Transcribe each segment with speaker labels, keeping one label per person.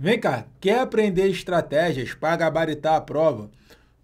Speaker 1: Vem cá, quer aprender estratégias para gabaritar a prova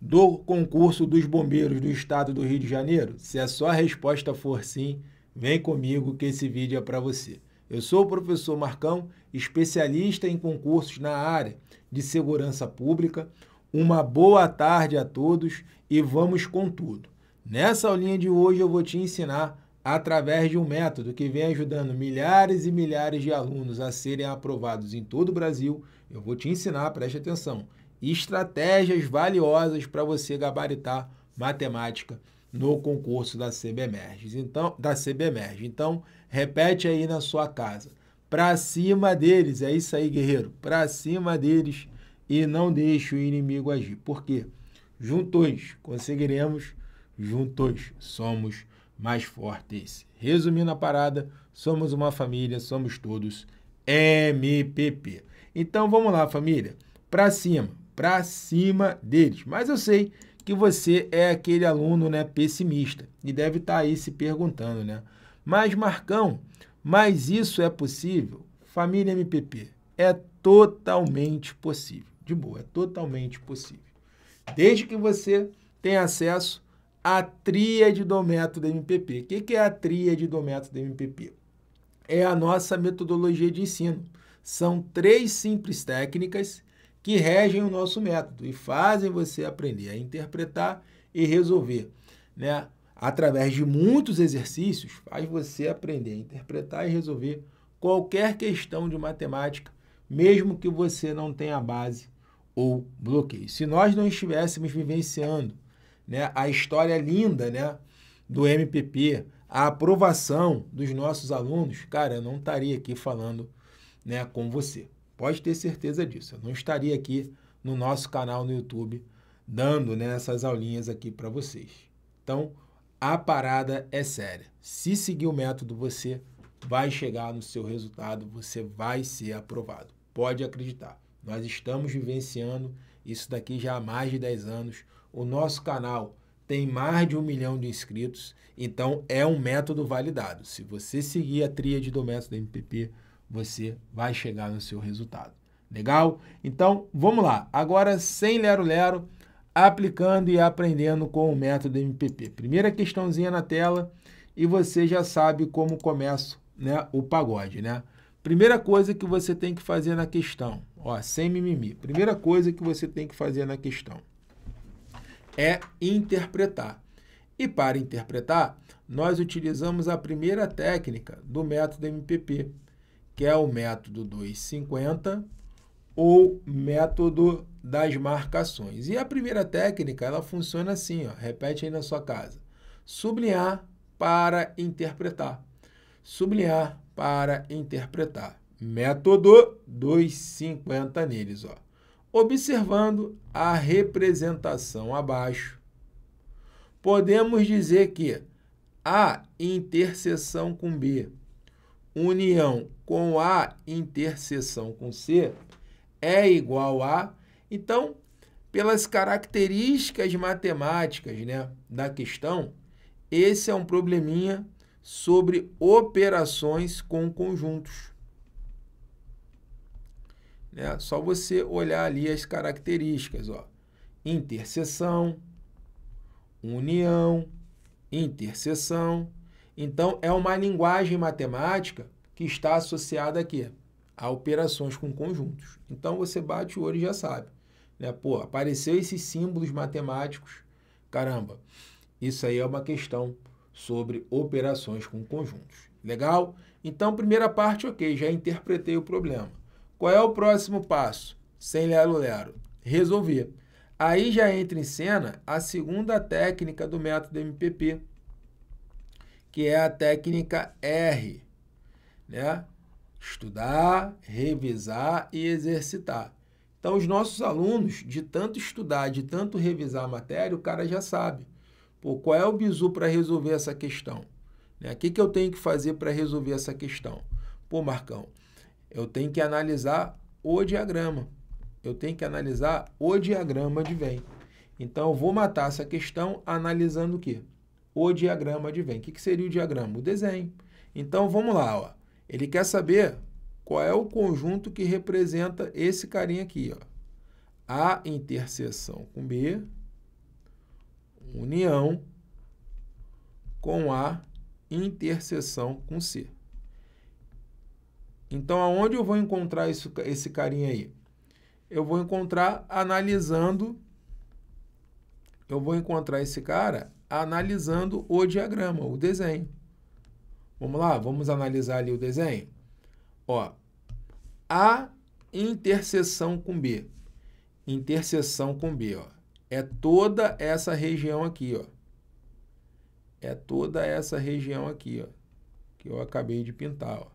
Speaker 1: do concurso dos bombeiros do estado do Rio de Janeiro? Se a sua resposta for sim, vem comigo que esse vídeo é para você. Eu sou o professor Marcão, especialista em concursos na área de segurança pública. Uma boa tarde a todos e vamos com tudo. Nessa aulinha de hoje eu vou te ensinar através de um método que vem ajudando milhares e milhares de alunos a serem aprovados em todo o Brasil, eu vou te ensinar, preste atenção, estratégias valiosas para você gabaritar matemática no concurso da CBMERG. Então, da CBMERG. Então, repete aí na sua casa. Para cima deles, é isso aí, guerreiro. Para cima deles e não deixe o inimigo agir. Por quê? Juntos conseguiremos, juntos somos mais fortes. Resumindo a parada, somos uma família, somos todos MPP. Então vamos lá, família, para cima, para cima deles. Mas eu sei que você é aquele aluno, né, pessimista e deve estar tá aí se perguntando, né? Mas Marcão, mas isso é possível? Família MPP, é totalmente possível. De boa, é totalmente possível. Desde que você tenha acesso a tríade do método MPP. O que é a tríade do método MPP? É a nossa metodologia de ensino. São três simples técnicas que regem o nosso método e fazem você aprender a interpretar e resolver. Né? Através de muitos exercícios, faz você aprender a interpretar e resolver qualquer questão de matemática, mesmo que você não tenha base ou bloqueio. Se nós não estivéssemos vivenciando né, a história linda né, do MPP, a aprovação dos nossos alunos, cara, eu não estaria aqui falando né, com você. Pode ter certeza disso. Eu não estaria aqui no nosso canal no YouTube dando né, essas aulinhas aqui para vocês. Então, a parada é séria. Se seguir o método, você vai chegar no seu resultado, você vai ser aprovado. Pode acreditar. Nós estamos vivenciando isso daqui já há mais de 10 anos o nosso canal tem mais de um milhão de inscritos, então é um método validado. Se você seguir a tríade do método MPP, você vai chegar no seu resultado. Legal? Então, vamos lá. Agora, sem lero-lero, aplicando e aprendendo com o método MPP. Primeira questãozinha na tela e você já sabe como começa né, o pagode, né? Primeira coisa que você tem que fazer na questão, ó, sem mimimi. Primeira coisa que você tem que fazer na questão é interpretar. E para interpretar, nós utilizamos a primeira técnica do método MPP, que é o método 250 ou método das marcações. E a primeira técnica, ela funciona assim, ó, repete aí na sua casa. Sublinhar para interpretar. Sublinhar para interpretar. Método 250 neles, ó. Observando a representação abaixo, podemos dizer que A interseção com B, união com A interseção com C, é igual a. Então, pelas características matemáticas né, da questão, esse é um probleminha sobre operações com conjuntos. Né? Só você olhar ali as características, ó. Interseção, união, interseção. Então, é uma linguagem matemática que está associada aqui a operações com conjuntos. Então, você bate o olho e já sabe. Né? Pô, apareceu esses símbolos matemáticos. Caramba, isso aí é uma questão sobre operações com conjuntos. Legal? Então, primeira parte, ok, já interpretei o problema. Qual é o próximo passo? Sem lero-lero. Resolver. Aí já entra em cena a segunda técnica do método MPP, que é a técnica R, né? Estudar, revisar e exercitar. Então, os nossos alunos, de tanto estudar, de tanto revisar a matéria, o cara já sabe. Pô, qual é o bizu para resolver essa questão? Né? O que, que eu tenho que fazer para resolver essa questão? Pô, Marcão, eu tenho que analisar o diagrama. Eu tenho que analisar o diagrama de Venn. Então, eu vou matar essa questão analisando o quê? O diagrama de Venn. O que, que seria o diagrama? O desenho. Então, vamos lá. Ó. Ele quer saber qual é o conjunto que representa esse carinha aqui. Ó. A interseção com B, união com A interseção com C. Então, aonde eu vou encontrar isso, esse carinha aí? Eu vou encontrar analisando. Eu vou encontrar esse cara analisando o diagrama, o desenho. Vamos lá, vamos analisar ali o desenho. Ó, A interseção com B. Interseção com B, ó. É toda essa região aqui, ó. É toda essa região aqui, ó. Que eu acabei de pintar, ó.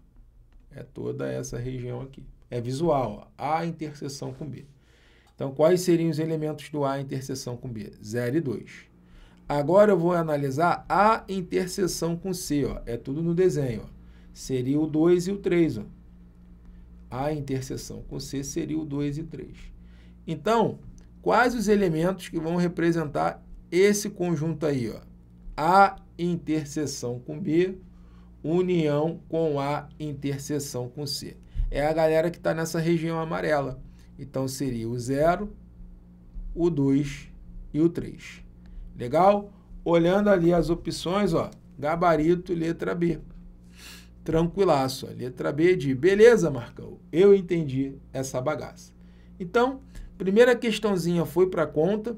Speaker 1: É toda essa região aqui. É visual, ó. A interseção com B. Então, quais seriam os elementos do A interseção com B? 0 e 2. Agora eu vou analisar A interseção com C, ó. É tudo no desenho, ó. Seria o 2 e o 3, ó. A interseção com C seria o 2 e 3. Então, quais os elementos que vão representar esse conjunto aí, ó? A interseção com B união com A, interseção com C. É a galera que está nessa região amarela. Então, seria o 0, o 2 e o 3. Legal? Olhando ali as opções, ó, gabarito, letra B. Tranquilaço, ó, letra B de beleza, Marcão, eu entendi essa bagaça. Então, primeira questãozinha foi para conta.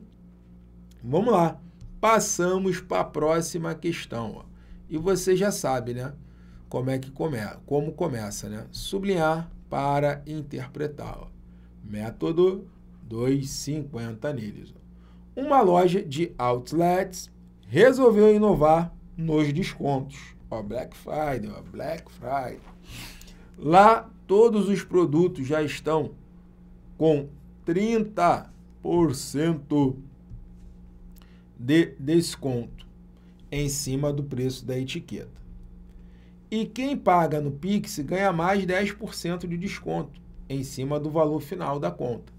Speaker 1: Vamos lá. Passamos para a próxima questão, ó. E você já sabe, né? Como é que começa, como começa, né? Sublinhar para interpretar. Ó. Método 250 neles. Uma loja de outlets resolveu inovar nos descontos. Ó, Black Friday, ó, Black Friday. Lá todos os produtos já estão com 30% de desconto em cima do preço da etiqueta. E quem paga no Pix ganha mais 10% de desconto em cima do valor final da conta.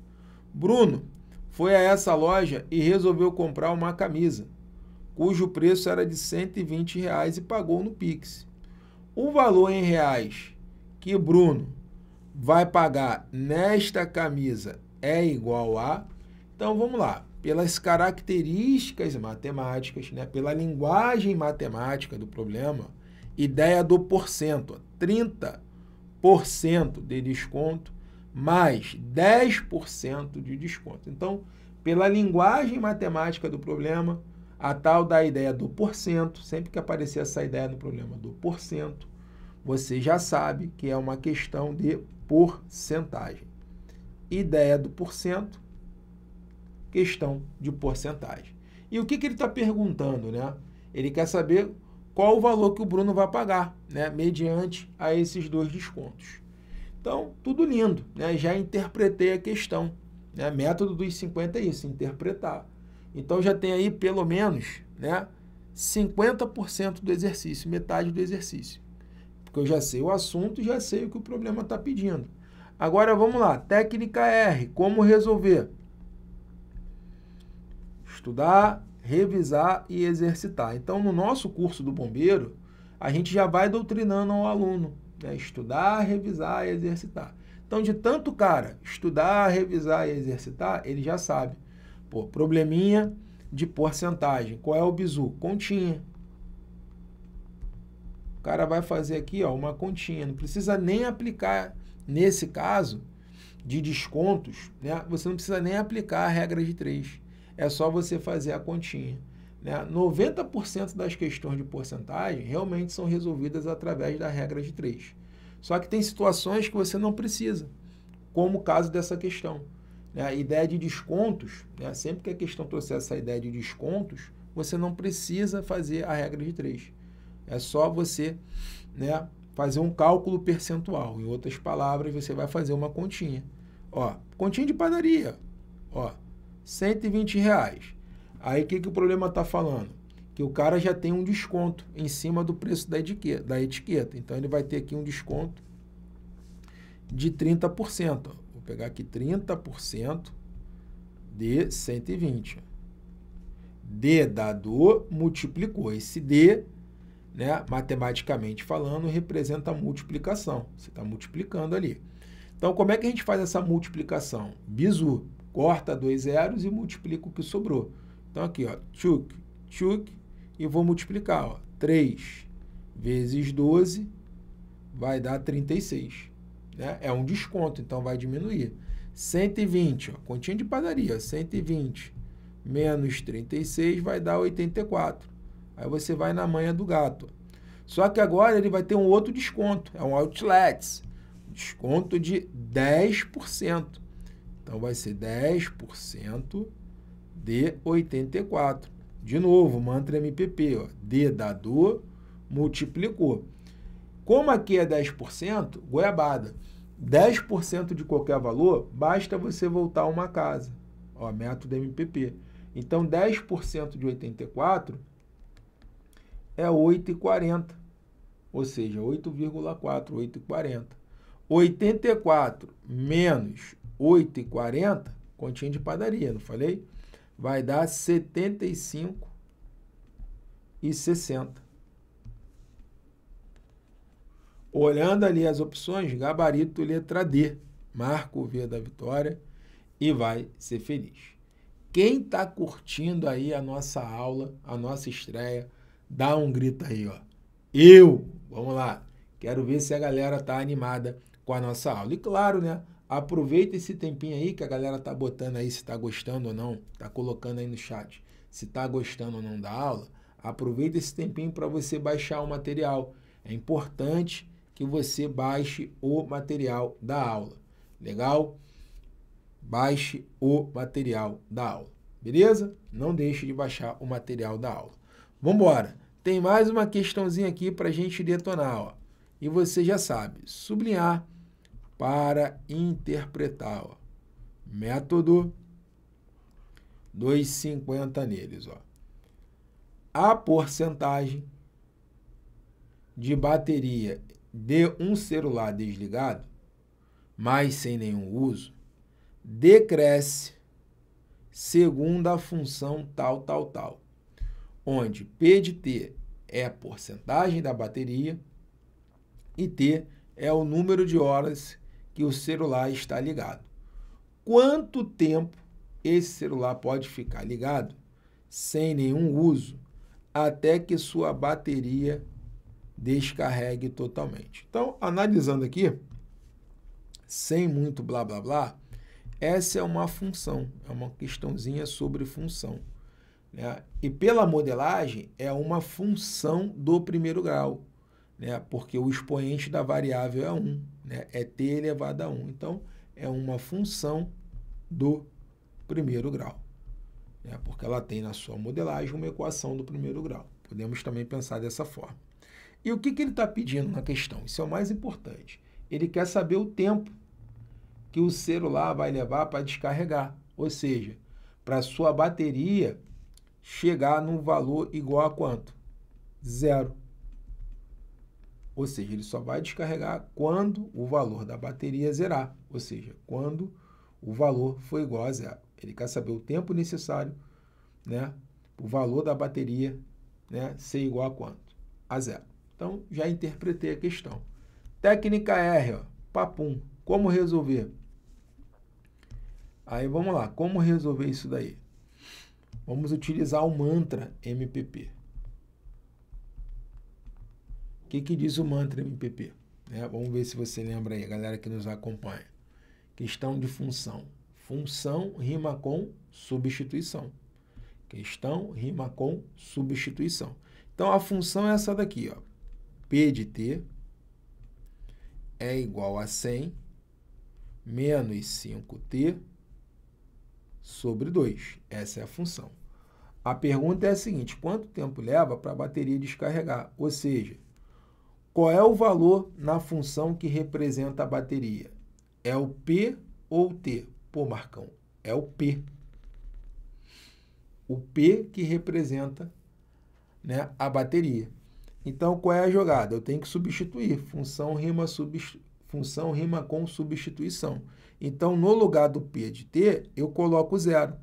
Speaker 1: Bruno foi a essa loja e resolveu comprar uma camisa, cujo preço era de 120 reais e pagou no Pix. O valor em reais que Bruno vai pagar nesta camisa é igual a. Então vamos lá pelas características matemáticas, né, pela linguagem matemática do problema, ideia do porcento, 30% de desconto mais 10% de desconto. Então, pela linguagem matemática do problema, a tal da ideia do porcento, sempre que aparecer essa ideia no problema do porcento, você já sabe que é uma questão de porcentagem. Ideia do porcento questão de porcentagem. E o que, que ele está perguntando, né? Ele quer saber qual o valor que o Bruno vai pagar, né? Mediante a esses dois descontos. Então, tudo lindo, né? Já interpretei a questão. Né? Método dos 50 é isso, interpretar. Então, já tem aí pelo menos né, 50% do exercício, metade do exercício. Porque eu já sei o assunto, já sei o que o problema está pedindo. Agora, vamos lá. Técnica R, como resolver? estudar, revisar e exercitar. Então, no nosso curso do bombeiro, a gente já vai doutrinando ao aluno, né? estudar, revisar e exercitar. Então, de tanto cara estudar, revisar e exercitar, ele já sabe. Pô, probleminha de porcentagem. Qual é o bizu? Continha. O cara vai fazer aqui ó, uma continha. Não precisa nem aplicar, nesse caso, de descontos, né? você não precisa nem aplicar a regra de três. É só você fazer a continha. Né? 90% das questões de porcentagem realmente são resolvidas através da regra de 3. Só que tem situações que você não precisa, como o caso dessa questão. Né? A ideia de descontos, né? sempre que a questão trouxer essa ideia de descontos, você não precisa fazer a regra de 3. É só você né, fazer um cálculo percentual. Em outras palavras, você vai fazer uma continha. Ó, continha de padaria. Ó, 120 reais. Aí o que, que o problema está falando? Que o cara já tem um desconto em cima do preço da etiqueta, da etiqueta. Então ele vai ter aqui um desconto de 30%. Ó. Vou pegar aqui 30% de 120. D da do multiplicou. Esse D, né, matematicamente falando, representa a multiplicação. Você está multiplicando ali. Então, como é que a gente faz essa multiplicação? Bizu corta dois zeros e multiplica o que sobrou. Então aqui, ó, tchuk, tchuk, e vou multiplicar, ó, 3 vezes 12 vai dar 36, né? É um desconto, então vai diminuir. 120, ó, continha de padaria, 120 menos 36 vai dar 84. Aí você vai na manha do gato. Só que agora ele vai ter um outro desconto, é um outlets, desconto de 10%. Então vai ser 10% de 84. De novo, mantra MPP, ó, D dado multiplicou. Como aqui é 10%, goiabada. 10% de qualquer valor, basta você voltar uma casa. Ó, método MPP. Então, 10% de 84 é 8,40. Ou seja, 8,4, 8,40. 84 menos 8,40, continha de padaria, não falei? Vai dar 75 e 60. Olhando ali as opções, gabarito letra D. Marca o V da vitória e vai ser feliz. Quem está curtindo aí a nossa aula, a nossa estreia, dá um grito aí, ó. Eu! Vamos lá! Quero ver se a galera está animada com a nossa aula. E claro, né? Aproveita esse tempinho aí que a galera tá botando aí se tá gostando ou não, tá colocando aí no chat. Se tá gostando ou não da aula, aproveita esse tempinho para você baixar o material. É importante que você baixe o material da aula. Legal? Baixe o material da aula. Beleza? Não deixe de baixar o material da aula. Vamos embora. Tem mais uma questãozinha aqui para a gente detonar. Ó. E você já sabe, sublinhar para interpretar. Ó. Método 2,50 neles. Ó. A porcentagem de bateria de um celular desligado, mas sem nenhum uso, decresce segundo a função tal, tal, tal, onde P de T é a porcentagem da bateria e T é o número de horas que o celular está ligado. Quanto tempo esse celular pode ficar ligado sem nenhum uso até que sua bateria descarregue totalmente? Então, analisando aqui, sem muito blá blá blá, essa é uma função, é uma questãozinha sobre função. Né? E pela modelagem, é uma função do primeiro grau, né? porque o expoente da variável é 1. Né? É t elevado a 1. Então, é uma função do primeiro grau, né? porque ela tem na sua modelagem uma equação do primeiro grau. Podemos também pensar dessa forma. E o que, que ele está pedindo na questão? Isso é o mais importante. Ele quer saber o tempo que o celular vai levar para descarregar, ou seja, para sua bateria chegar num valor igual a quanto? Zero. Ou seja, ele só vai descarregar quando o valor da bateria zerar, ou seja, quando o valor for igual a zero. Ele quer saber o tempo necessário, né? O valor da bateria, né? Ser igual a quanto? A zero. Então, já interpretei a questão. Técnica R, ó, papum. Como resolver? Aí vamos lá, como resolver isso daí? Vamos utilizar o mantra MPP que, que diz o mantra MPP? É, vamos ver se você lembra aí, a galera que nos acompanha. Questão de função. Função rima com substituição. Questão rima com substituição. Então, a função é essa daqui, ó. P de T é igual a 100 menos 5T sobre 2. Essa é a função. A pergunta é a seguinte, quanto tempo leva para a bateria descarregar? Ou seja, qual é o valor na função que representa a bateria? É o P ou o T? Pô, Marcão, é o P. O P que representa né, a bateria. Então, qual é a jogada? Eu tenho que substituir. Função rima, Função rima com substituição. Então, no lugar do P de T, eu coloco zero.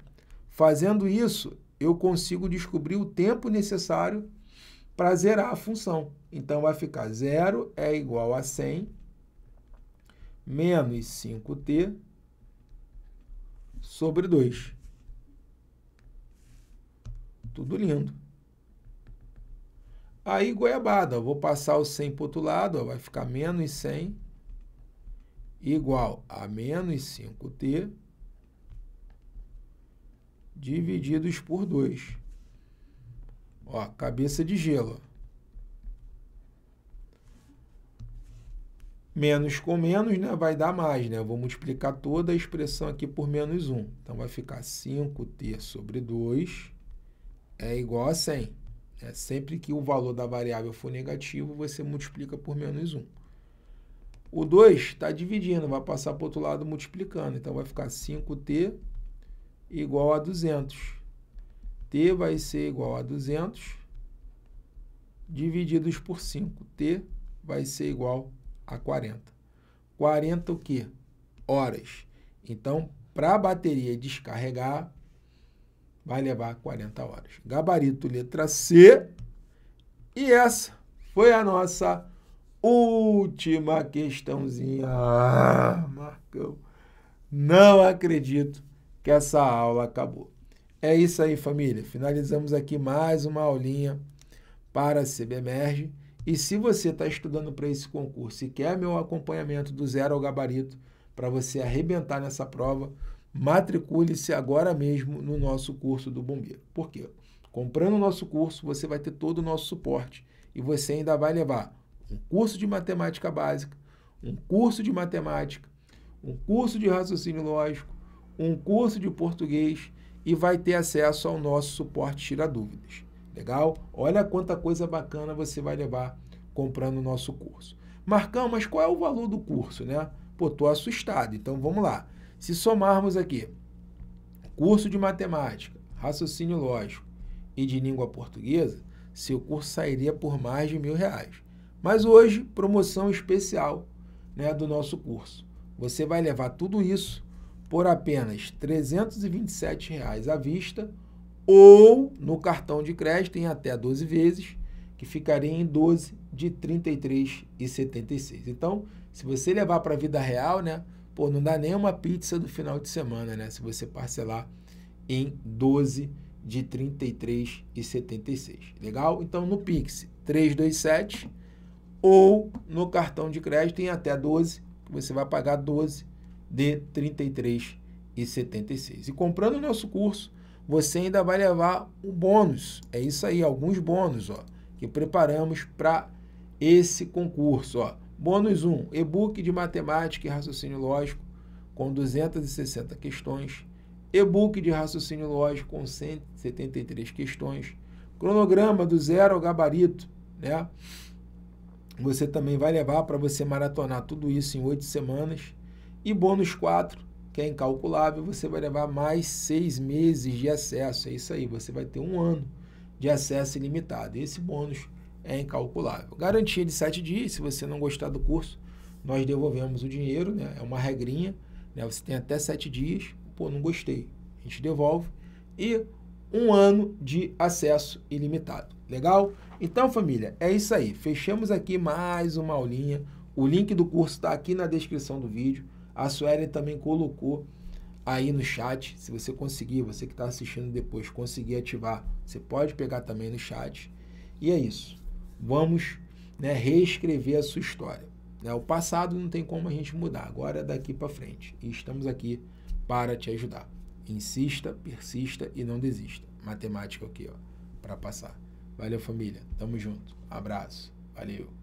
Speaker 1: Fazendo isso, eu consigo descobrir o tempo necessário para zerar a função. Então, vai ficar 0 é igual a 100 menos 5t sobre 2. Tudo lindo. Aí, goiabada, ó, vou passar o 100 para o outro lado, ó, vai ficar menos 100 igual a menos 5t divididos por 2. Ó, cabeça de gelo. Menos com menos, né? Vai dar mais, né? Eu vou multiplicar toda a expressão aqui por menos 1. Então, vai ficar 5t sobre 2 é igual a 100. É sempre que o valor da variável for negativo, você multiplica por menos 1. O 2 está dividindo, vai passar para o outro lado multiplicando. Então, vai ficar 5t igual a 200. T vai ser igual a 200 divididos por 5. T vai ser igual a 40. 40 o quê? Horas. Então, para a bateria descarregar, vai levar 40 horas. Gabarito letra C. E essa foi a nossa última questãozinha. Ah, Marcão, não acredito que essa aula acabou. É isso aí, família. Finalizamos aqui mais uma aulinha para a CBMERG. E se você está estudando para esse concurso e quer meu acompanhamento do zero ao gabarito para você arrebentar nessa prova, matricule-se agora mesmo no nosso curso do bombeiro. Por quê? Comprando o nosso curso, você vai ter todo o nosso suporte e você ainda vai levar um curso de matemática básica, um curso de matemática, um curso de raciocínio lógico, um curso de português e vai ter acesso ao nosso suporte Tira Dúvidas. Legal? Olha quanta coisa bacana você vai levar comprando o nosso curso. Marcão, mas qual é o valor do curso, né? Pô, tô assustado. Então vamos lá. Se somarmos aqui, curso de matemática, raciocínio lógico e de língua portuguesa, seu curso sairia por mais de mil reais. Mas hoje, promoção especial né, do nosso curso. Você vai levar tudo isso por apenas R$ 327 reais à vista ou no cartão de crédito em até 12 vezes, que ficaria em 12 de R$ 33,76. Então, se você levar para a vida real, né? Pô, não dá nem uma pizza do final de semana, né? Se você parcelar em 12 de R$ 33,76. Legal? Então, no Pix 327 ou no cartão de crédito em até 12, você vai pagar 12 de R$ 33,76. E comprando o nosso curso, você ainda vai levar um bônus. É isso aí, alguns bônus, ó, que preparamos para esse concurso, ó. Bônus 1, e-book de matemática e raciocínio lógico com 260 questões, e-book de raciocínio lógico com 173 questões, cronograma do zero ao gabarito, né? Você também vai levar para você maratonar tudo isso em oito semanas e bônus 4, que é incalculável, você vai levar mais seis meses de acesso. É isso aí, você vai ter um ano de acesso ilimitado. Esse bônus é incalculável. Garantia de 7 dias, se você não gostar do curso, nós devolvemos o dinheiro, né? É uma regrinha, né? Você tem até 7 dias, pô, não gostei, a gente devolve. E um ano de acesso ilimitado. Legal? Então, família, é isso aí. Fechamos aqui mais uma aulinha. O link do curso está aqui na descrição do vídeo. A Sueli também colocou aí no chat, se você conseguir, você que está assistindo depois, conseguir ativar, você pode pegar também no chat. E é isso. Vamos né, reescrever a sua história. Né? O passado não tem como a gente mudar, agora é daqui para frente. E estamos aqui para te ajudar. Insista, persista e não desista. Matemática aqui, é ó, para passar. Valeu, família. Tamo junto. Abraço. Valeu.